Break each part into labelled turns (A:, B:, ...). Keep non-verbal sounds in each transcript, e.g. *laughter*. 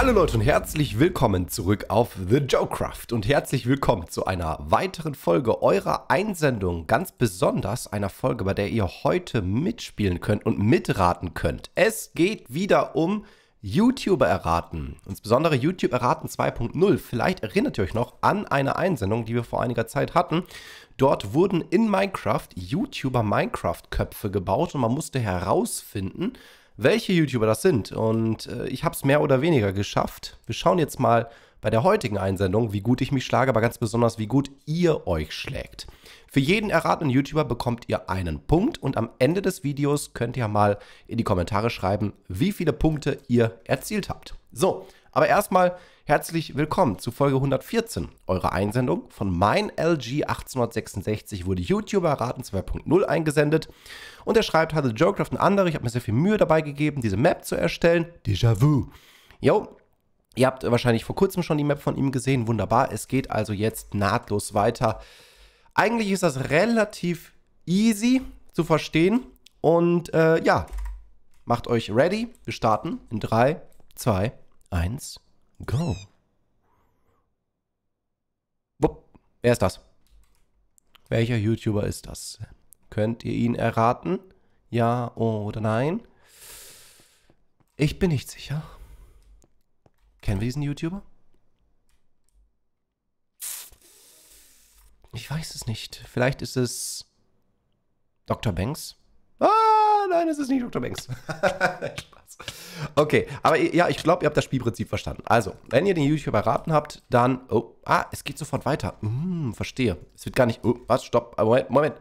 A: Hallo Leute und herzlich willkommen zurück auf The Joecraft und herzlich willkommen zu einer weiteren Folge eurer Einsendung, ganz besonders einer Folge, bei der ihr heute mitspielen könnt und mitraten könnt. Es geht wieder um YouTuber erraten, insbesondere YouTube erraten 2.0. Vielleicht erinnert ihr euch noch an eine Einsendung, die wir vor einiger Zeit hatten. Dort wurden in Minecraft YouTuber Minecraft-Köpfe gebaut und man musste herausfinden, welche YouTuber das sind. Und äh, ich habe es mehr oder weniger geschafft. Wir schauen jetzt mal bei der heutigen Einsendung, wie gut ich mich schlage, aber ganz besonders, wie gut ihr euch schlägt. Für jeden erratenen YouTuber bekommt ihr einen Punkt und am Ende des Videos könnt ihr mal in die Kommentare schreiben, wie viele Punkte ihr erzielt habt. So, aber erstmal Herzlich willkommen zu Folge 114, eurer Einsendung von meinlg 1866 wurde YouTuber Raten 2.0 eingesendet und er schreibt, hatte Joecraft und andere, ich habe mir sehr viel Mühe dabei gegeben, diese Map zu erstellen. Déjà-vu. Jo, ihr habt wahrscheinlich vor kurzem schon die Map von ihm gesehen, wunderbar, es geht also jetzt nahtlos weiter. Eigentlich ist das relativ easy zu verstehen und äh, ja, macht euch ready, wir starten in 3, 2, 1... Go. Wupp. Wer ist das? Welcher YouTuber ist das? Könnt ihr ihn erraten? Ja oder nein? Ich bin nicht sicher. Kennen wir diesen YouTuber? Ich weiß es nicht. Vielleicht ist es Dr. Banks. Ah, nein, es ist nicht Dr. Banks. *laughs* Spaß. Okay, aber ja, ich glaube, ihr habt das Spielprinzip verstanden. Also, wenn ihr den YouTuber erraten habt, dann. Oh, ah, es geht sofort weiter. Hm, verstehe. Es wird gar nicht. Oh, was? Stopp. Äh, Moment, Moment.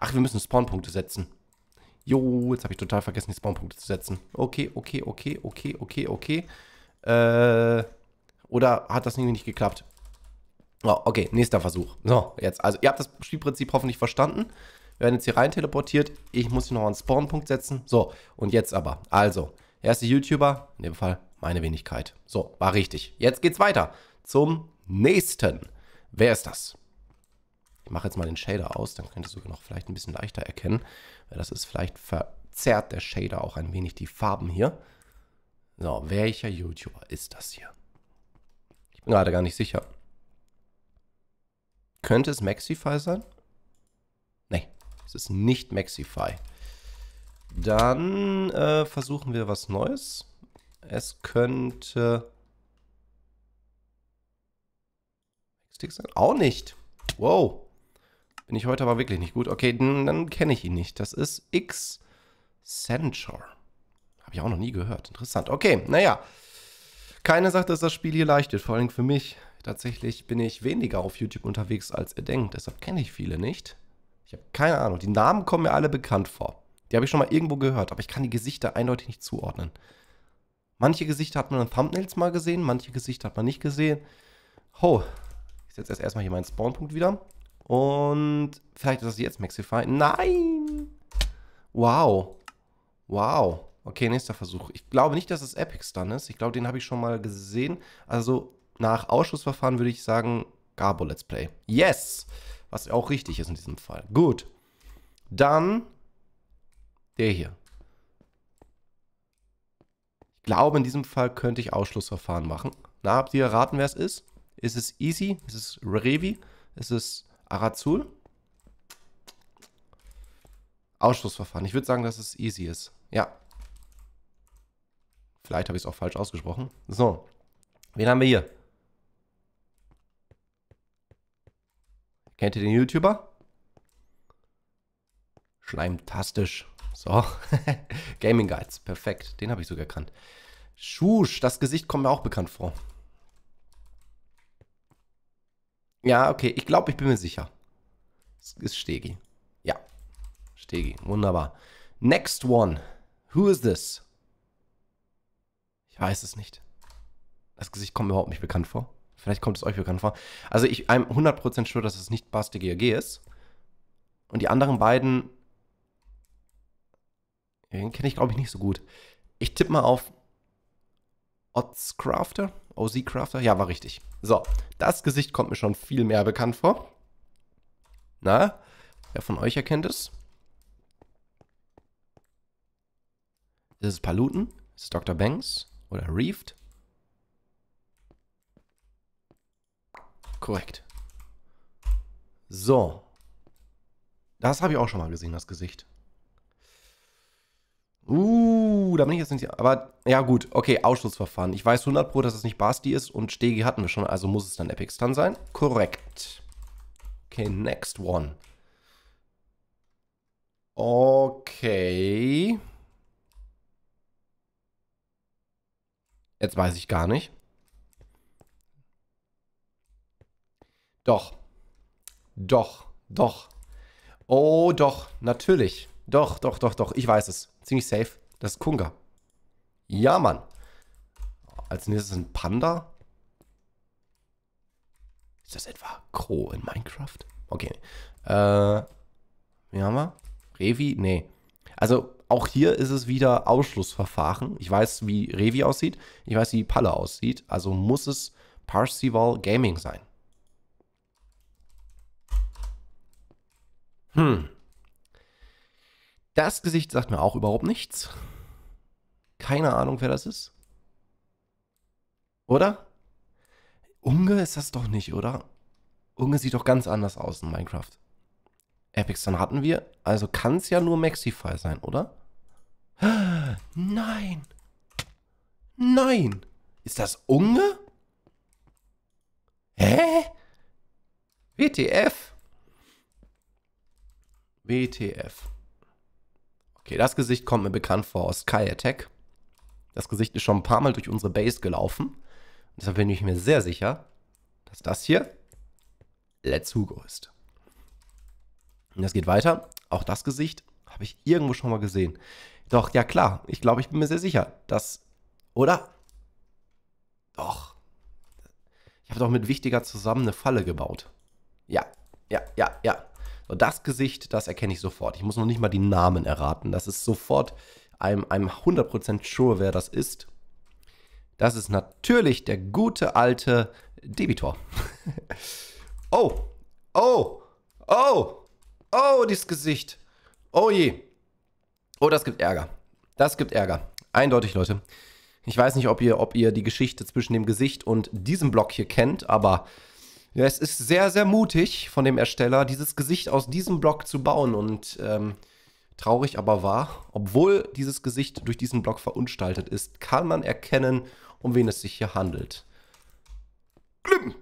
A: Ach, wir müssen Spawnpunkte setzen. Jo, jetzt habe ich total vergessen, die Spawnpunkte zu setzen. Okay, okay, okay, okay, okay, okay. Äh, oder hat das irgendwie nicht geklappt? Oh, okay, nächster Versuch. So, jetzt. Also, ihr habt das Spielprinzip hoffentlich verstanden werden jetzt hier rein teleportiert. Ich muss hier noch einen Spawnpunkt setzen. So, und jetzt aber. Also, erste YouTuber, in dem Fall meine Wenigkeit. So, war richtig. Jetzt geht's weiter zum nächsten. Wer ist das? Ich mache jetzt mal den Shader aus, dann könnt ihr sogar noch vielleicht ein bisschen leichter erkennen. Das ist vielleicht verzerrt der Shader auch ein wenig die Farben hier. So, welcher YouTuber ist das hier? Ich bin gerade gar nicht sicher. Könnte es Maxify sein? Es ist nicht Maxify. Dann äh, versuchen wir was Neues. Es könnte... Stick sein? Auch nicht. Wow. Bin ich heute aber wirklich nicht gut. Okay, dann, kenne ich ihn nicht. Das ist X Censure. Habe ich auch noch nie gehört. Interessant. Okay, naja. Keiner sagt, dass das Spiel hier leicht wird. Vor allem für mich. Tatsächlich bin ich weniger auf YouTube unterwegs, als ihr denkt. Deshalb kenne ich viele nicht. Ich habe keine Ahnung. Die Namen kommen mir alle bekannt vor. Die habe ich schon mal irgendwo gehört, aber ich kann die Gesichter eindeutig nicht zuordnen. Manche Gesichter hat man in Thumbnails mal gesehen, manche Gesichter hat man nicht gesehen. Ho, ich setze jetzt erstmal hier meinen Spawnpunkt wieder. Und vielleicht ist das jetzt Maxify. Nein! Wow. Wow. Okay, nächster Versuch. Ich glaube nicht, dass es Epic Stun ist. Ich glaube, den habe ich schon mal gesehen. Also nach Ausschussverfahren würde ich sagen, Gabo Let's Play. Yes! Was auch richtig ist in diesem Fall. Gut. Dann der hier. Ich glaube, in diesem Fall könnte ich Ausschlussverfahren machen. Na, habt ihr erraten, wer es ist? Ist es Easy? Ist es Revi? Ist es Arazul? Ausschlussverfahren. Ich würde sagen, dass es Easy ist. Ja. Vielleicht habe ich es auch falsch ausgesprochen. So. Wen haben wir hier? Kennt ihr den YouTuber? Schleimtastisch. So. *laughs* Gaming Guides. Perfekt. Den habe ich sogar erkannt. Schusch, das Gesicht kommt mir auch bekannt vor. Ja, okay. Ich glaube, ich bin mir sicher. Es ist Stegi. Ja. Stegi. Wunderbar. Next one. Who is this? Ich weiß es nicht. Das Gesicht kommt mir überhaupt nicht bekannt vor. Vielleicht kommt es euch bekannt vor. Also ich bin 100% sure, dass es nicht Basti GRG ist. Und die anderen beiden, den kenne ich glaube ich nicht so gut. Ich tippe mal auf Oz Crafter, OZ Crafter. Ja, war richtig. So, das Gesicht kommt mir schon viel mehr bekannt vor. Na, wer von euch erkennt es? Das Ist Paluten. Das Ist Dr. Banks? Oder Reefed? Korrekt. So. Das habe ich auch schon mal gesehen, das Gesicht. Uh, da bin ich jetzt nicht. Aber ja, gut, okay, Ausschlussverfahren. Ich weiß 100 Pro, dass es nicht Basti ist und Stegi hatten wir schon, also muss es dann Epic Stun sein. Korrekt. Okay, next one. Okay. Jetzt weiß ich gar nicht. Doch. Doch. Doch. Oh, doch. Natürlich. Doch, doch, doch, doch. Ich weiß es. Ziemlich safe. Das ist Kunga. Ja, Mann. Als nächstes ein Panda. Ist das etwa Crow in Minecraft? Okay. Äh, wie haben wir? Revi? Nee. Also auch hier ist es wieder Ausschlussverfahren. Ich weiß, wie Revi aussieht. Ich weiß, wie Palle aussieht. Also muss es Parsival Gaming sein. Hm. Das Gesicht sagt mir auch überhaupt nichts. Keine Ahnung, wer das ist. Oder? Unge ist das doch nicht, oder? Unge sieht doch ganz anders aus in Minecraft. Epics dann hatten wir. Also kann es ja nur Maxify sein, oder? *gasps* Nein! Nein! Ist das Unge? Hä? WTF? WTF. Okay, das Gesicht kommt mir bekannt vor aus Sky Attack. Das Gesicht ist schon ein paar Mal durch unsere Base gelaufen. Deshalb bin ich mir sehr sicher, dass das hier Let's Hugo ist. Und das geht weiter. Auch das Gesicht habe ich irgendwo schon mal gesehen. Doch, ja klar. Ich glaube, ich bin mir sehr sicher, dass... Oder? Doch. Ich habe doch mit Wichtiger zusammen eine Falle gebaut. Ja, ja, ja, ja. Und das Gesicht, das erkenne ich sofort. Ich muss noch nicht mal die Namen erraten. Das ist sofort einem, einem 100% sure, wer das ist. Das ist natürlich der gute alte Debitor. *laughs* oh, oh, oh, oh, dieses Gesicht. Oh je. Oh, das gibt Ärger. Das gibt Ärger. Eindeutig, Leute. Ich weiß nicht, ob ihr, ob ihr die Geschichte zwischen dem Gesicht und diesem Block hier kennt, aber ja, es ist sehr, sehr mutig von dem Ersteller, dieses Gesicht aus diesem Block zu bauen und ähm, traurig aber wahr, obwohl dieses Gesicht durch diesen Block verunstaltet ist, kann man erkennen, um wen es sich hier handelt. Glimm!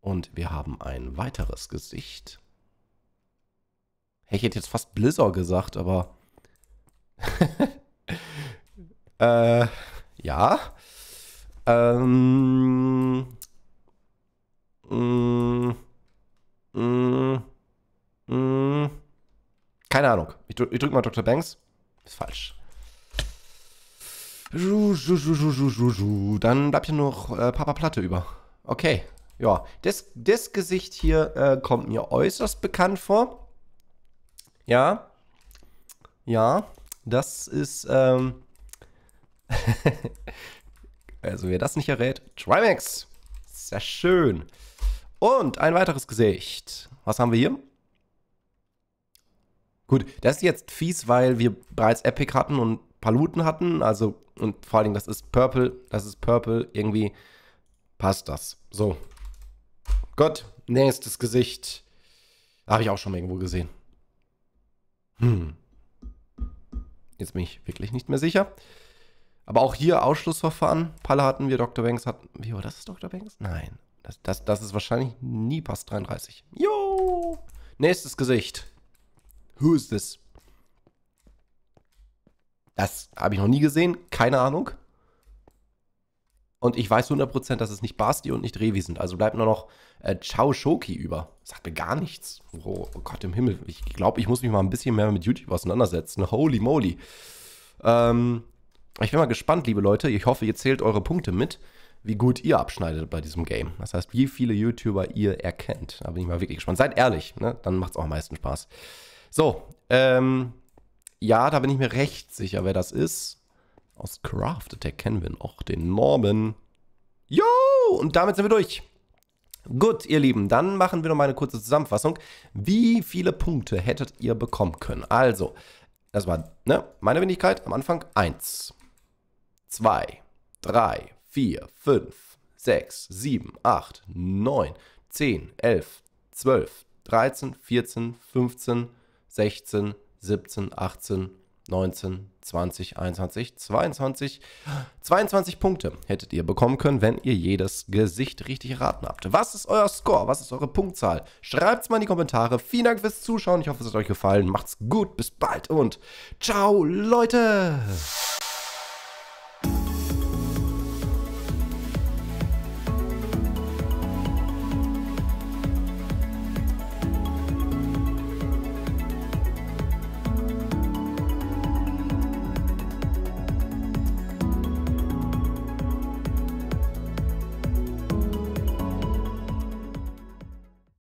A: Und wir haben ein weiteres Gesicht. Hey, ich hätte jetzt fast Blizzard gesagt, aber... *laughs* äh, ja. Ähm... Mm, mm, mm. Keine Ahnung. Ich, ich drücke mal Dr. Banks. Ist falsch. Dann bleibt hier noch äh, Papa Platte über. Okay. Ja, das, das Gesicht hier äh, kommt mir äußerst bekannt vor. Ja. Ja. Das ist, ähm. also, *laughs* wer das nicht errät, Trimax. Sehr schön. Und ein weiteres Gesicht. Was haben wir hier? Gut, das ist jetzt fies, weil wir bereits Epic hatten und Paluten hatten. Also, und vor allen Dingen, das ist Purple. Das ist Purple. Irgendwie passt das. So. Gut, nächstes Gesicht. Habe ich auch schon mal irgendwo gesehen. Hm. Jetzt bin ich wirklich nicht mehr sicher. Aber auch hier Ausschlussverfahren. Palle hatten wir, Dr. Banks hatten. Wie war das Dr. Banks? Nein. Das, das, das ist wahrscheinlich nie Pass 33. Jo! Nächstes Gesicht. Who is this? Das habe ich noch nie gesehen. Keine Ahnung. Und ich weiß 100%, dass es nicht Basti und nicht Revi sind. Also bleibt nur noch äh, Chao Shoki über. Sagt mir gar nichts. Oh, oh Gott im Himmel. Ich glaube, ich muss mich mal ein bisschen mehr mit YouTube auseinandersetzen. Holy moly. Ähm, ich bin mal gespannt, liebe Leute. Ich hoffe, ihr zählt eure Punkte mit wie gut ihr abschneidet bei diesem Game. Das heißt, wie viele YouTuber ihr erkennt. Da bin ich mal wirklich gespannt. Seid ehrlich, ne? dann macht es auch am meisten Spaß. So, ähm, ja, da bin ich mir recht sicher, wer das ist. Aus Craft Attack kennen wir noch den Norman. Jo, und damit sind wir durch. Gut, ihr Lieben, dann machen wir noch mal eine kurze Zusammenfassung. Wie viele Punkte hättet ihr bekommen können? Also, das war ne, meine Wenigkeit am Anfang Eins, zwei, drei, 4, 5, 6, 7, 8, 9, 10, 11, 12, 13, 14, 15, 16, 17, 18, 19, 20, 21, 22. 22 Punkte hättet ihr bekommen können, wenn ihr jedes Gesicht richtig erraten habt. Was ist euer Score? Was ist eure Punktzahl? Schreibt es mal in die Kommentare. Vielen Dank fürs Zuschauen. Ich hoffe, es hat euch gefallen. Macht's gut. Bis bald und ciao, Leute.